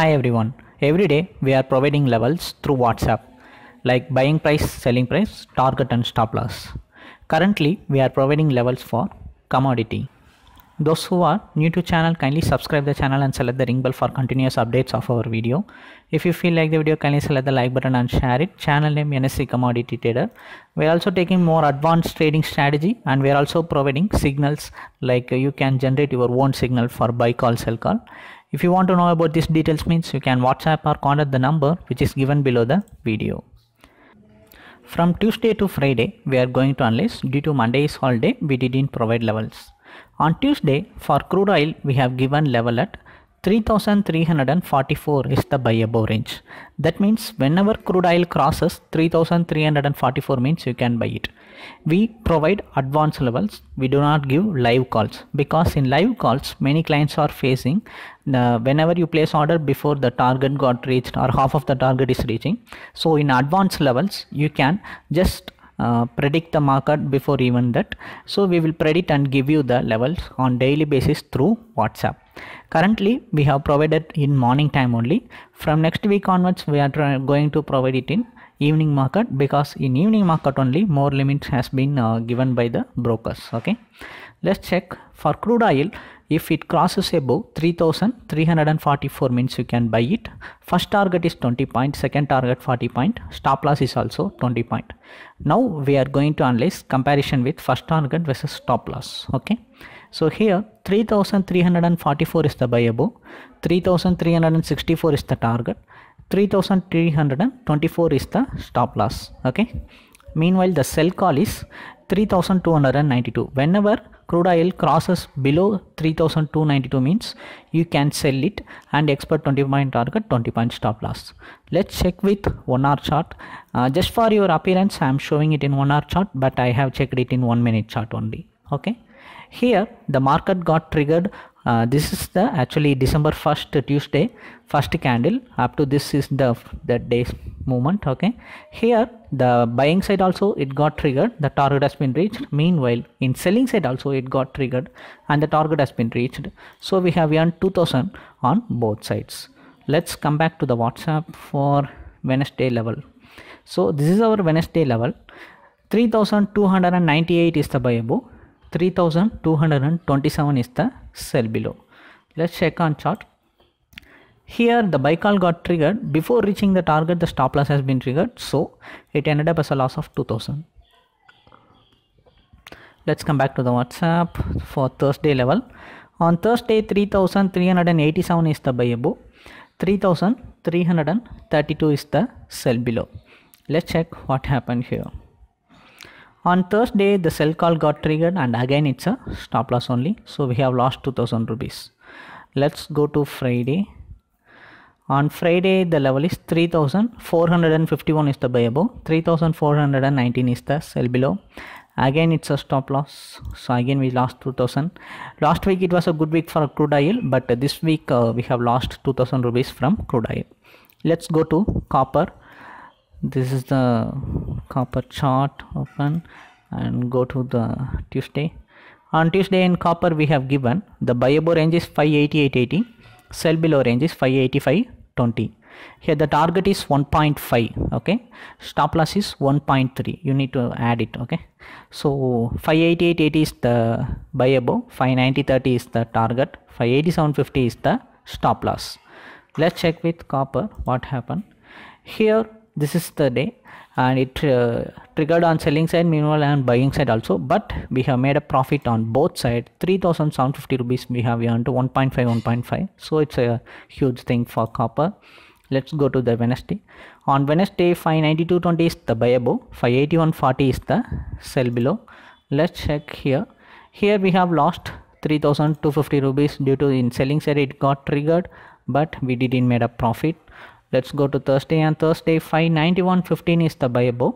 Hi everyone. Every day we are providing levels through WhatsApp like buying price, selling price, target and stop loss. Currently we are providing levels for commodity. Those who are new to channel kindly subscribe the channel and select the ring bell for continuous updates of our video. If you feel like the video kindly select the like button and share it. Channel name NSC Commodity Trader. We are also taking more advanced trading strategy and we are also providing signals like you can generate your own signal for buy call sell call if you want to know about these details means you can WhatsApp or contact the number which is given below the video. From Tuesday to Friday, we are going to analyze due to Monday's holiday, we didn't provide levels. On Tuesday, for crude oil, we have given level at 3344 is the buy above range. That means whenever crude oil crosses 3344 means you can buy it. We provide advance levels. We do not give live calls because in live calls many clients are facing the uh, whenever you place order before the target got reached or half of the target is reaching. So in advance levels you can just uh, predict the market before even that. So we will predict and give you the levels on daily basis through WhatsApp. Currently, we have provided in morning time only. From next week onwards, we are going to provide it in evening market because in evening market only more limits has been uh, given by the brokers. Okay. Let's check for crude oil if it crosses above 3344 means you can buy it. First target is 20 point, second target 40 point, stop loss is also 20 point. Now we are going to analyze comparison with first target versus stop loss. Okay. So here 3344 is the buy above. 3364 is the target, 3324 is the stop loss. Okay. Meanwhile the sell call is 3292. Whenever crude oil crosses below 3292 means you can sell it and expert 20 point target 20 point stop loss let's check with one hour chart uh, just for your appearance i am showing it in one hour chart but i have checked it in one minute chart only okay here the market got triggered uh, this is the actually december 1st tuesday first candle up to this is the that day's movement okay here the buying side also it got triggered the target has been reached meanwhile in selling side also it got triggered and the target has been reached so we have earned 2000 on both sides let's come back to the whatsapp for wednesday level so this is our wednesday level 3298 is the buyable 3227 is the cell below. Let's check on chart. Here the buy call got triggered. Before reaching the target, the stop loss has been triggered. So it ended up as a loss of 2000. Let's come back to the WhatsApp for Thursday level. On Thursday, 3387 is the buy above, 3332 is the sell below. Let's check what happened here on Thursday the sell call got triggered and again it's a stop loss only so we have lost 2000 rupees let's go to Friday on Friday the level is 3451 is the buy above 3419 is the sell below again it's a stop loss so again we lost 2000 last week it was a good week for crude oil but this week uh, we have lost 2000 rupees from crude oil let's go to copper this is the copper chart open and go to the Tuesday on Tuesday in copper we have given the buy above range is 588.80 sell below range is 585.20 here the target is 1.5 okay stop loss is 1.3 you need to add it okay so 588.80 is the buy above 590.30 is the target 587.50 is the stop loss let's check with copper what happened here this is the day and it uh, triggered on selling side meanwhile and buying side also but we have made a profit on both side 3750 rupees we have earned 1.5 1.5 so it's a huge thing for copper let's go to the wednesday on wednesday 592.20 is the buy above 581.40 is the sell below let's check here here we have lost 3250 rupees due to in selling side it got triggered but we didn't made a profit let's go to thursday and thursday 591.15 is the buy above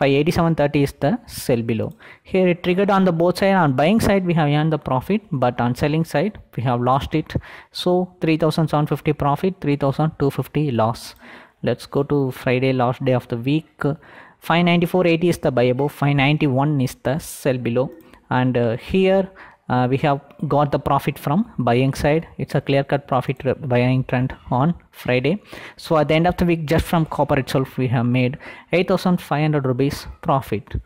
587.30 is the sell below here it triggered on the both side on buying side we have earned the profit but on selling side we have lost it so 3750 profit 3250 loss let's go to friday last day of the week 594.80 is the buy above 591 is the sell below and uh, here uh, we have got the profit from buying side it's a clear cut profit buying trend on friday so at the end of the week just from copper itself we have made 8500 rupees profit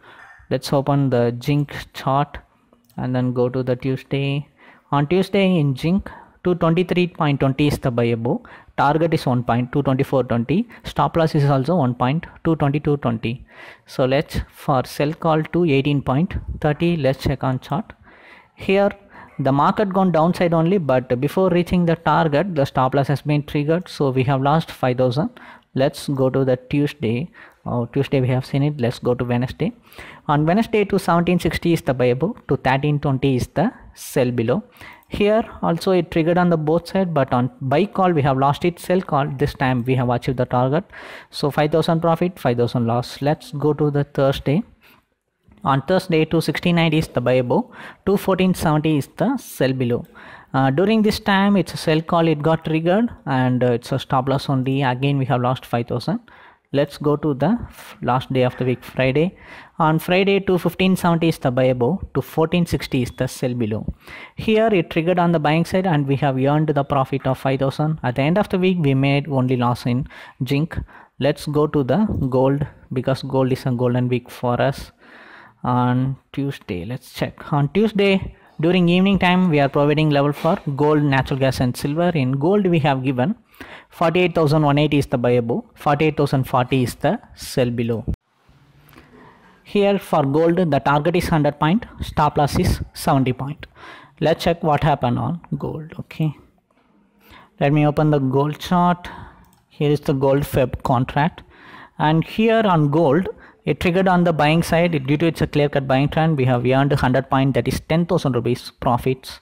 let's open the zinc chart and then go to the tuesday on tuesday in zinc 223.20 is the buyable target is 1.224.20 stop loss is also 1.222.20 so let's for sell call to 18.30 let's check on chart here the market gone downside only but before reaching the target the stop loss has been triggered so we have lost 5000 let's go to the tuesday oh, tuesday we have seen it let's go to wednesday on wednesday to 1760 is the buy above to 1320 is the sell below here also it triggered on the both side but on buy call we have lost it sell call this time we have achieved the target so 5000 profit 5000 loss let's go to the thursday on Thursday, 269 is the buy above, 214.70 is the sell below. Uh, during this time, it's a sell call, it got triggered and uh, it's a stop loss only. Again, we have lost 5000. Let's go to the last day of the week, Friday. On Friday, 215.70 is the buy above, 214.60 is the sell below. Here, it triggered on the buying side and we have earned the profit of 5000. At the end of the week, we made only loss in zinc let's go to the gold because gold is a golden week for us on Tuesday. Let's check. On Tuesday, during evening time, we are providing level for gold, natural gas and silver. In gold, we have given 48,180 is the buy above, 48,040 is the sell below. Here for gold, the target is 100 point, stop loss is 70 point. Let's check what happened on gold. Okay. Let me open the gold chart. Here is the gold Feb contract. And here on gold, it triggered on the buying side due to its clear-cut buying trend. We have earned 100 point that is 10,000 rupees profits.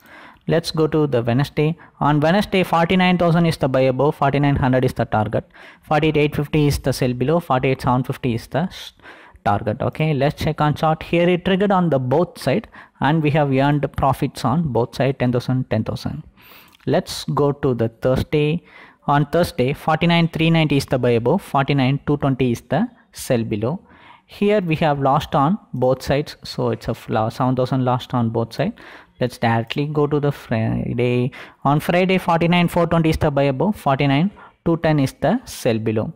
Let's go to the Wednesday. On Wednesday, 49,000 is the buy above, 4900 is the target, 48,850 is the sell below, 48,750 is the target. Okay, let's check on chart. Here it triggered on the both side, and we have earned profits on both side 10,000, 10,000. Let's go to the Thursday. On Thursday, 49,390 is the buy above, 49,220 is the sell below here we have lost on both sides so it's a 7000 lost on both sides let's directly go to the friday on friday 49 420 is the buy above 49 210 is the sell below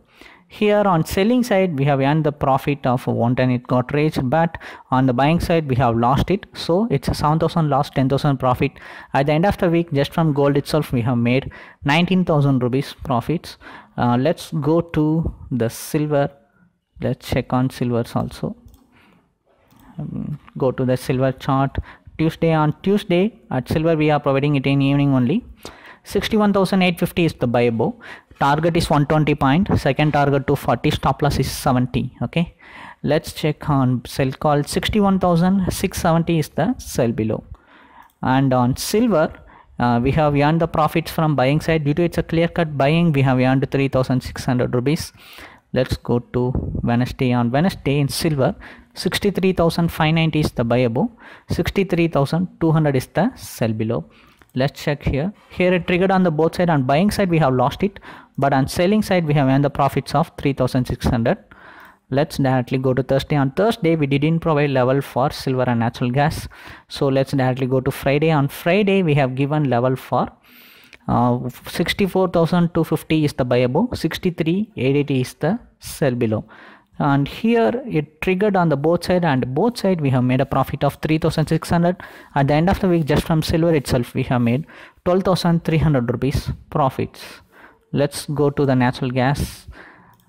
here on selling side we have earned the profit of 110 it got raised but on the buying side we have lost it so it's a 7000 loss 10000 profit at the end of the week just from gold itself we have made 19000 rupees profits uh, let's go to the silver let's check on silvers also um, go to the silver chart tuesday on tuesday at silver we are providing it in evening only 61850 is the buy above target is 120 point second target to 40 stop loss is 70 okay let's check on sell call 61670 is the sell below and on silver uh, we have earned the profits from buying side due to it's a clear cut buying we have earned 3600 rupees let's go to wednesday on wednesday in silver 63590 is the buyable 63200 is the sell below let's check here here it triggered on the both side on buying side we have lost it but on selling side we have earned the profits of 3600 let's directly go to thursday on thursday we didn't provide level for silver and natural gas so let's directly go to friday on friday we have given level for uh, 64,250 is the buy above 63,880 is the sell below and here it triggered on the both side and both side we have made a profit of 3600 at the end of the week just from silver itself we have made 12300 rupees profits let's go to the natural gas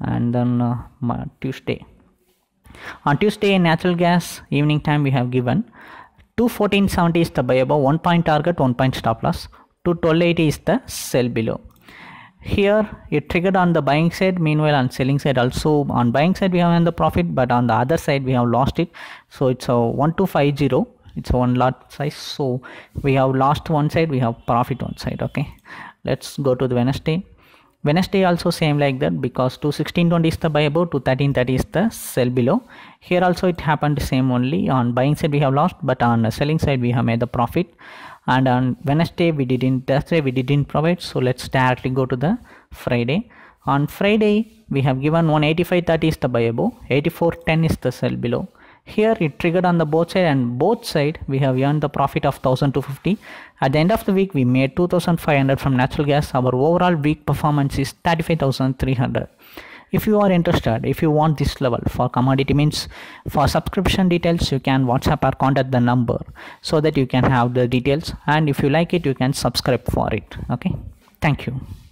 and then uh, tuesday on tuesday natural gas evening time we have given 214.70 is the buy above one point target one point stop loss to 1280 is the sell below here it triggered on the buying side meanwhile on selling side also on buying side we have on the profit but on the other side we have lost it so it's a 1250 it's a one lot size so we have lost one side we have profit one side okay let's go to the wednesday Wednesday also same like that because to is the buy above to 1330 is the sell below. Here also it happened same only on buying side we have lost but on selling side we have made the profit and on Wednesday we didn't Thursday we didn't provide so let's directly go to the Friday. On Friday we have given 185.30 is the buy above 84.10 is the sell below here it triggered on the both side and both side we have earned the profit of 1250 at the end of the week we made 2500 from natural gas our overall week performance is 35300 if you are interested if you want this level for commodity means for subscription details you can whatsapp or contact the number so that you can have the details and if you like it you can subscribe for it okay thank you